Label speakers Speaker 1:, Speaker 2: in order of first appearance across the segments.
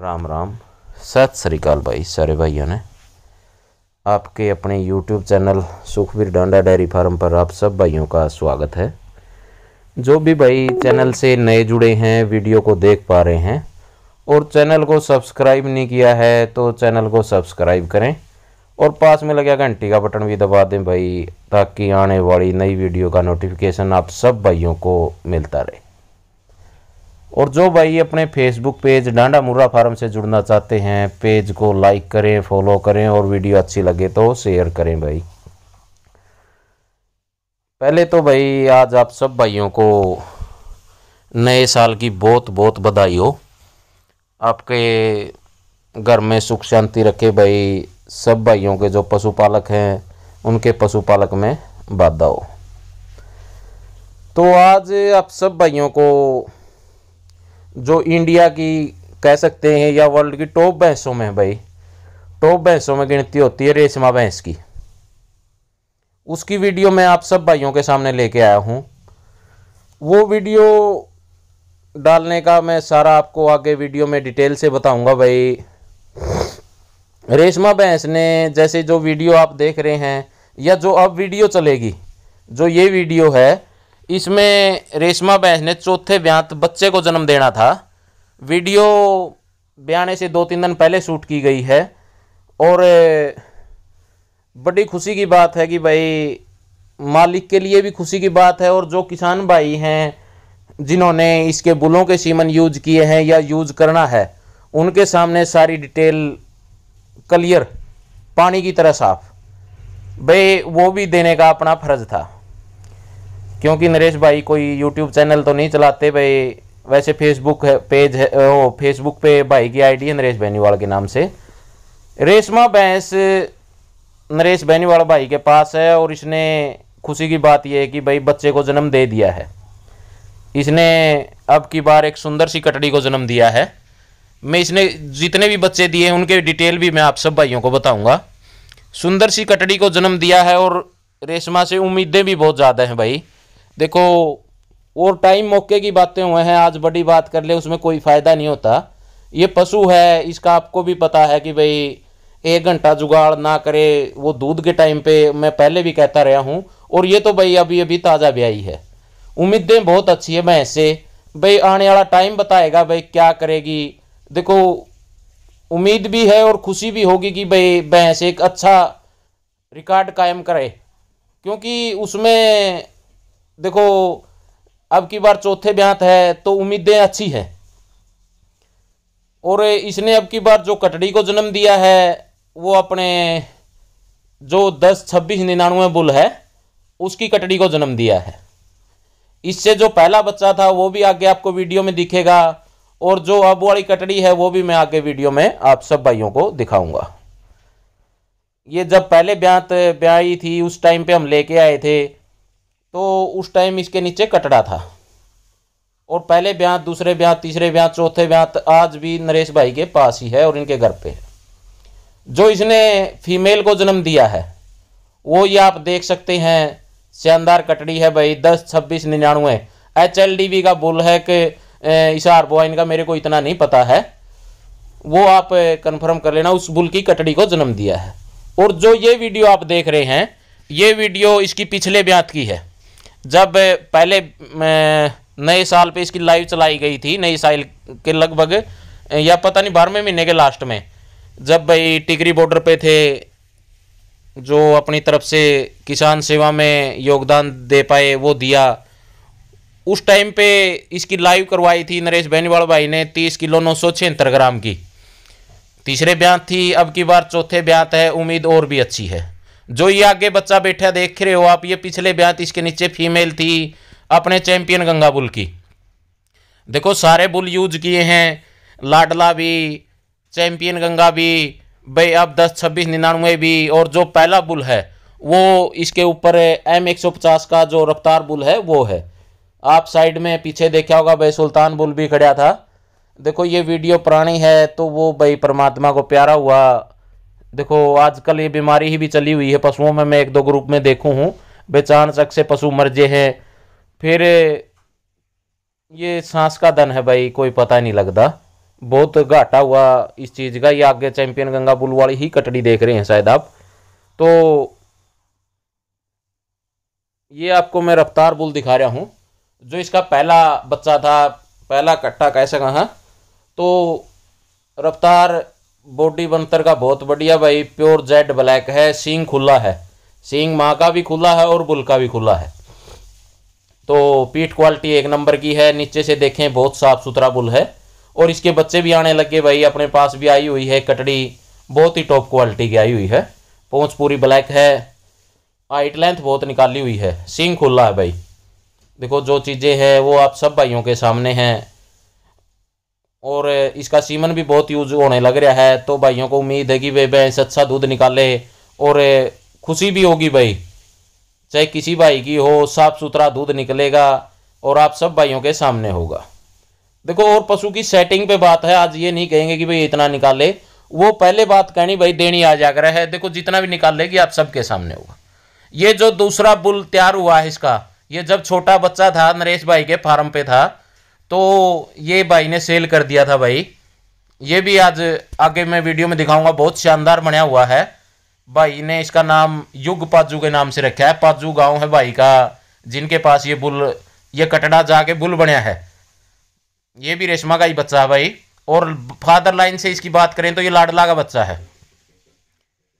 Speaker 1: राम राम सत श्रीकाल भाई सारे भाइयों ने आपके अपने YouTube channel Sukhvir Danda dairy farm पर आप सब भाइयों का स्वागत है जो भी भाई चैनल से नए जुड़े हैं वीडियो को देख पा रहे हैं और चैनल को सब्सक्राइब नहीं किया है तो चैनल को सब्सक्राइब करें और पास में लगे घंटी का बटन भी दबा दें भाई ताकि आने वाली नई वीडियो का नोटिफिकेशन आप सब भाइयों को मिलता रहे और जो भाई अपने Facebook page Danda Murrah farm से जुड़ना चाहते हैं पेज को लाइक करें फॉलो करें और वीडियो अच्छी लगे तो शेयर करें भाई पहले तो भाई आज आप सब भाइयों को नए साल की बहुत बहुत बधाई हो आपके घर में सुख शांति रखे भाई सब भाइयों के जो पशुपालक हैं उनके पशुपालक में बाधा हो तो आज आप सब भाइयों को जो इंडिया की कह सकते हैं या वर्ल्ड की टॉप भैंसों में भाई टॉप भैंसों में गिनती होती है रेशमा भैंस की उसकी वीडियो मैं आप सब भाइयों के सामने लेके आया हूँ वो वीडियो डालने का मैं सारा आपको आगे वीडियो में डिटेल से बताऊंगा भाई रेशमा भैंस ने जैसे जो वीडियो आप देख रहे हैं या जो अब वीडियो चलेगी जो ये वीडियो है इसमें रेशमा बहस ने चौथे ब्यांत बच्चे को जन्म देना था वीडियो ब्याने से दो तीन दिन पहले शूट की गई है और बड़ी खुशी की बात है कि भाई मालिक के लिए भी खुशी की बात है और जो किसान भाई हैं जिन्होंने इसके बुलों के सीमन यूज किए हैं या यूज करना है उनके सामने सारी डिटेल क्लियर पानी की तरह साफ भाई वो भी देने का अपना फर्ज था क्योंकि नरेश भाई कोई यूट्यूब चैनल तो नहीं चलाते भाई वैसे फेसबुक है पेज है ओ फेसबुक पे भाई की आईडी है नरेश बैनीवाल के नाम से रेशमा भैंस नरेश बैनीवाल भाई के पास है और इसने खुशी की बात यह है कि भाई बच्चे को जन्म दे दिया है इसने अब की बार एक सुंदर सी कटड़ी को जन्म दिया है मैं इसने जितने भी बच्चे दिए उनके डिटेल भी मैं आप सब भाइयों को बताऊंगा सुंदर सी कटड़ी को जन्म दिया है और रेशमा से उम्मीदें भी बहुत ज़्यादा हैं भाई देखो और टाइम मौके की बातें हुए हैं आज बड़ी बात कर ले उसमें कोई फ़ायदा नहीं होता ये पशु है इसका आपको भी पता है कि भाई एक घंटा जुगाड़ ना करे वो दूध के टाइम पे मैं पहले भी कहता रहा हूँ और ये तो भाई अभी अभी ताज़ा ब्याई है उम्मीदें बहुत अच्छी है मैं ऐसे भाई आने वाला टाइम बताएगा भाई क्या करेगी देखो उम्मीद भी है और खुशी भी होगी कि भाई भैंस एक अच्छा रिकॉर्ड कायम करे क्योंकि उसमें देखो अब की बार चौथे ब्यांत है तो उम्मीदें अच्छी हैं और इसने अब की बार जो कटड़ी को जन्म दिया है वो अपने जो दस छब्बीस निन्यानवे बुल है उसकी कटड़ी को जन्म दिया है इससे जो पहला बच्चा था वो भी आगे आपको वीडियो में दिखेगा और जो अब वाली कटड़ी है वो भी मैं आगे वीडियो में आप सब भाइयों को दिखाऊंगा ये जब पहले ब्यांत ब्याई थी उस टाइम पे हम लेके आए थे तो उस टाइम इसके नीचे कटड़ा था और पहले ब्याह दूसरे ब्याह तीसरे ब्याह चौथे ब्याह आज भी नरेश भाई के पास ही है और इनके घर पे जो इसने फीमेल को जन्म दिया है वो ये आप देख सकते हैं शानदार कटड़ी है भाई दस छब्बीस निन्यानवे एच एल डी वी का बुल है कि इशार बो का मेरे को इतना नहीं पता है वो आप कंफर्म कर लेना उस बुल की कटड़ी को जन्म दिया है और जो ये वीडियो आप देख रहे हैं ये वीडियो इसकी पिछले ब्यात की है जब पहले नए साल पे इसकी लाइव चलाई गई थी नए साल के लगभग या पता नहीं बारहवें महीने के लास्ट में जब भाई टिकरी बॉर्डर पे थे जो अपनी तरफ से किसान सेवा में योगदान दे पाए वो दिया उस टाइम पे इसकी लाइव करवाई थी नरेश बेनीवाल भाई ने तीस किलो नौ सौ छिहत्तर ग्राम की तीसरे ब्यांत थी अब की बार चौथे ब्यांत है उम्मीद और भी अच्छी है जो ये आगे बच्चा बैठा देख रहे हो आप ये पिछले ब्यात इसके नीचे फीमेल थी अपने चैंपियन गंगा बुल की देखो सारे बुल यूज किए हैं लाडला भी चैंपियन गंगा भी भाई अब दस छब्बीस निन्यानवे भी और जो पहला बुल है वो इसके ऊपर एम एक सौ पचास का जो रफ्तार बुल है वो है आप साइड में पीछे देखा होगा भाई सुल्तान बुल भी खड़ा था देखो ये वीडियो पुरानी है तो वो भाई परमात्मा को प्यारा हुआ देखो आजकल ये बीमारी ही भी चली हुई है पशुओं में मैं एक दो ग्रुप में देखू हूँ बेचान चक से पशु मर्जे हैं फिर ये सांस का दन है भाई कोई पता नहीं लगता बहुत घाटा हुआ इस चीज़ का ये आगे चैंपियन गंगा बुल वाली ही कटड़ी देख रहे हैं शायद आप तो ये आपको मैं रफ्तार बुल दिखा रहा हूँ जो इसका पहला बच्चा था पहला कट्टा कैसे कहा हाँ। तो रफ्तार बॉडी बंतर का बहुत बढ़िया भाई प्योर जेड ब्लैक है सींग खुला है सींग माँ का भी खुला है और बुल का भी खुला है तो पीठ क्वालिटी एक नंबर की है नीचे से देखें बहुत साफ सुथरा बुल है और इसके बच्चे भी आने लगे भाई अपने पास भी आई हुई है कटड़ी बहुत ही टॉप क्वालिटी की आई हुई है पहुँच पूरी ब्लैक है हाइट लेंथ बहुत निकाली हुई है सींग खुला है भाई देखो जो चीज़ें हैं वो आप सब भाइयों के सामने हैं और इसका सीमन भी बहुत यूज होने लग रहा है तो भाइयों को उम्मीद है कि वे भैंस अच्छा दूध निकाले और खुशी भी होगी भाई चाहे किसी भाई की हो साफ़ सुथरा दूध निकलेगा और आप सब भाइयों के सामने होगा देखो और पशु की सेटिंग पे बात है आज ये नहीं कहेंगे कि भाई इतना निकाले वो पहले बात कहनी भाई देनी आ जाकर है देखो जितना भी निकाल लेगी आप सबके सामने होगा ये जो दूसरा बुल तैयार हुआ है इसका ये जब छोटा बच्चा था नरेश भाई के फार्म पे था तो ये भाई ने सेल कर दिया था भाई ये भी आज आगे मैं वीडियो में दिखाऊंगा बहुत शानदार बना हुआ है भाई ने इसका नाम युग पाजू के नाम से रखा है पाजू गांव है भाई का जिनके पास ये बुल ये कटड़ा जाके बुल बनया है ये भी रेशमा का ही बच्चा है भाई और फादर लाइन से इसकी बात करें तो ये लाडला का बच्चा है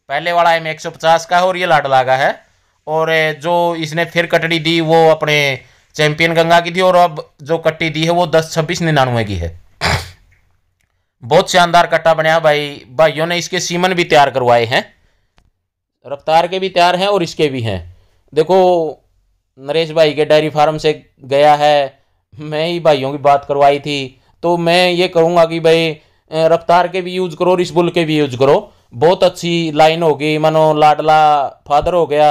Speaker 1: पहले वाला एम एक सौ पचास का है और ये लाडला का है और जो इसने फिर कटड़ी दी वो अपने चैंपियन गंगा की थी और अब जो कट्टी दी है वो दस छब्बीस निन्यानवे की है बहुत शानदार कट्टा बनाया भाई भाइयों ने इसके सीमन भी तैयार करवाए हैं रफ्तार के भी तैयार हैं और इसके भी हैं देखो नरेश भाई के डेयरी फार्म से गया है मैं ही भाइयों की बात करवाई थी तो मैं ये कहूँगा कि भाई रफ्तार के भी यूज़ करो और इस बुल के भी यूज़ करो बहुत अच्छी लाइन होगी मानो लाडला फादर हो गया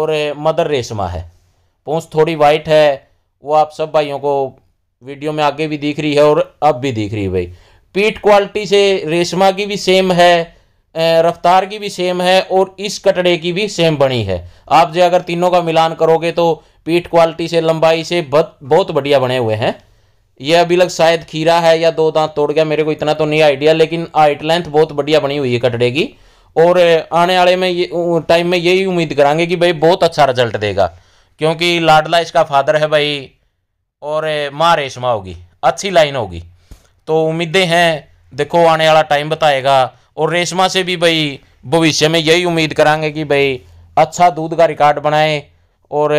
Speaker 1: और मदर रेशमा है पूंछ थोड़ी वाइट है वो आप सब भाइयों को वीडियो में आगे भी दिख रही है और अब भी दिख रही है भाई पीठ क्वालिटी से रेशमा की भी सेम है रफ्तार की भी सेम है और इस कटड़े की भी सेम बनी है आप जो अगर तीनों का मिलान करोगे तो पीठ क्वालिटी से लंबाई से बहुत बहुत बढ़िया बने हुए हैं यह अभी लग शायद खीरा है या दो दांत तोड़ गया मेरे को इतना तो नहीं आइडिया लेकिन हाइट लेंथ बहुत बढ़िया बनी हुई है कटड़े की और आने वाले में ये टाइम में यही उम्मीद करांगे कि भाई बहुत अच्छा रिजल्ट देगा क्योंकि लाडला इसका फादर है भाई और माँ रेशमा होगी अच्छी लाइन होगी तो उम्मीदें हैं देखो आने वाला टाइम बताएगा और रेशमा से भी भाई भविष्य में यही उम्मीद करांगे कि भाई अच्छा दूध का रिकॉर्ड बनाए और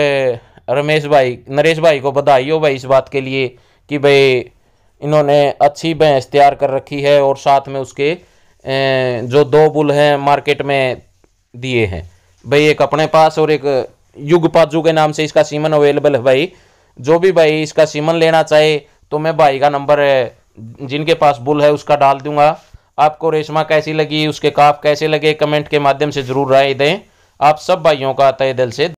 Speaker 1: रमेश भाई नरेश भाई को बधाई हो भाई इस बात के लिए कि भाई इन्होंने अच्छी भैंस तैयार कर रखी है और साथ में उसके जो दो बुल हैं मार्केट में दिए हैं भाई एक अपने पास और एक युग पाजू के नाम से इसका सीमन अवेलेबल है भाई जो भी भाई इसका सीमन लेना चाहे तो मैं भाई का नंबर जिनके पास बुल है उसका डाल दूंगा आपको रेशमा कैसी लगी उसके काफ कैसे लगे कमेंट के माध्यम से ज़रूर राय दें आप सब भाइयों का तय दिल से